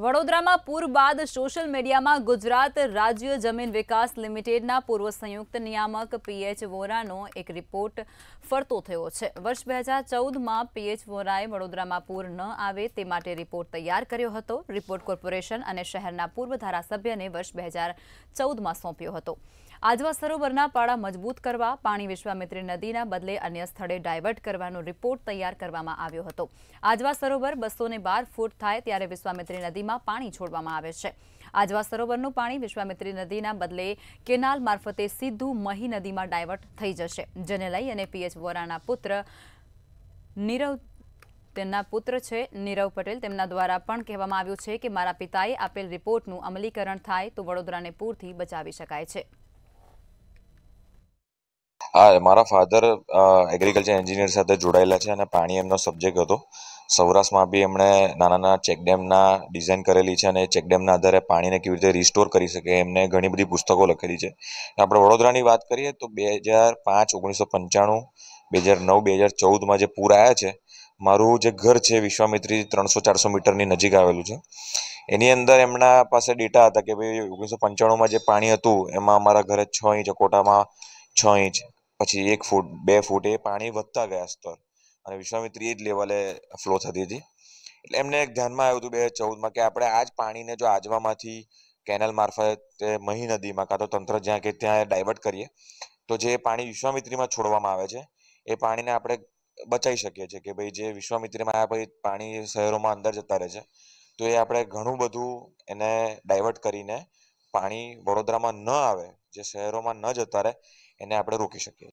વડોદરામાં પૂર બાદ સોશિયલ મીડિયામાં ગુજરાત રાજ્ય જમીન વિકાસ લિમિટેડના પૂર્વ સંયુક્ત નિયામક પીએચ વોરાનો એક રિપોર્ટ ફરતો થયો છે વર્ષ બે હજાર ચૌદમાં પીએચ વોરાએ વડોદરામાં પૂર ન આવે તે માટે રિપોર્ટ તૈયાર કર્યો હતો રિપોર્ટ કોર્પોરેશન અને શહેરના પૂર્વ ધારાસભ્યને વર્ષ બે હજાર ચૌદમાં સોંપ્યો હતો આજવા સરોવરના પાળા મજબૂત કરવા પાણી વિશ્વામિત્રી નદીના બદલે અન્ય સ્થળે ડાયવર્ટ કરવાનો રિપોર્ટ તૈયાર કરવામાં આવ્યો હતો આજવા સરોવર બસો ફૂટ થાય ત્યારે વિશ્વામિત્રી નદીમાં પાણી છોડવામાં આવે છે આજવા સરોવરનું પાણી વિશ્વામિત્રી નદીના બદલે કેનાલ મારફતે સીધું મહી નદીમાં ડાયવર્ટ થઈ જશે જેને લઈ અને પીએચ વોરાના પુત્ર નીરવ તેમના પુત્ર છે નીરવ પટેલ તેમના દ્વારા પણ કહેવામાં આવ્યું છે કે મારા પિતાએ આપેલ રિપોર્ટનું અમલીકરણ થાય તો વડોદરાને પૂરથી બચાવી શકાય છે હા મારા ફાધર એગ્રીકલ્ચર એન્જિનિયર સાથે જોડાયેલા છે અને પાણી એમનો સબ્જેક્ટ હતો સૌરાષ્ટ્રમાં બી એમણે નાના નાના ચેકડેમના ડિઝાઇન કરેલી છે અને ચેકડેમના આધારે પાણીને કેવી રીતે રિસ્ટોર કરી શકે એમને ઘણી બધી પુસ્તકો લખેલી છે આપણે વડોદરાની વાત કરીએ તો બે હજાર પાંચ ઓગણીસો પંચાણું બે હજાર નવ બે હજાર ચૌદમાં જે પૂર આવ્યા છે મારું જે ઘર છે વિશ્વામિત્રી ત્રણસો ચારસો મીટરની નજીક આવેલું છે એની અંદર એમના પાસે ડેટા હતા કે ભાઈ ઓગણીસો પંચાણુંમાં જે પાણી હતું એમાં અમારા ઘરે છ ઇંચ કોટામાં છ ઇંચ પછી એક ફૂટ બે ફૂટ એ પાણી વધતા ગયા સ્તર અને વિશ્વામિત્રી એ જ લેવલે ફ્લો થતી હતી એટલે એમને એક ધ્યાનમાં આવ્યું હતું બે હજાર ચૌદમાં કે આપણે આ જ પાણીને જો આજવામાંથી કેનલ મારફતે મહી નદીમાં કાં તો તંત્ર જ્યાં કે ત્યાં ડાયવર્ટ કરીએ તો જે પાણી વિશ્વામિત્રીમાં છોડવામાં આવે છે એ પાણીને આપણે બચાવી શકીએ છીએ કે ભાઈ જે વિશ્વામિત્રીમાં આ પછી પાણી શહેરોમાં અંદર જતા રહે છે તો એ આપણે ઘણું બધું એને ડાયવર્ટ કરીને પાણી વડોદરામાં ન આવે જે શહેરોમાં ન જતા રહે એને આપણે રોકી શકીએ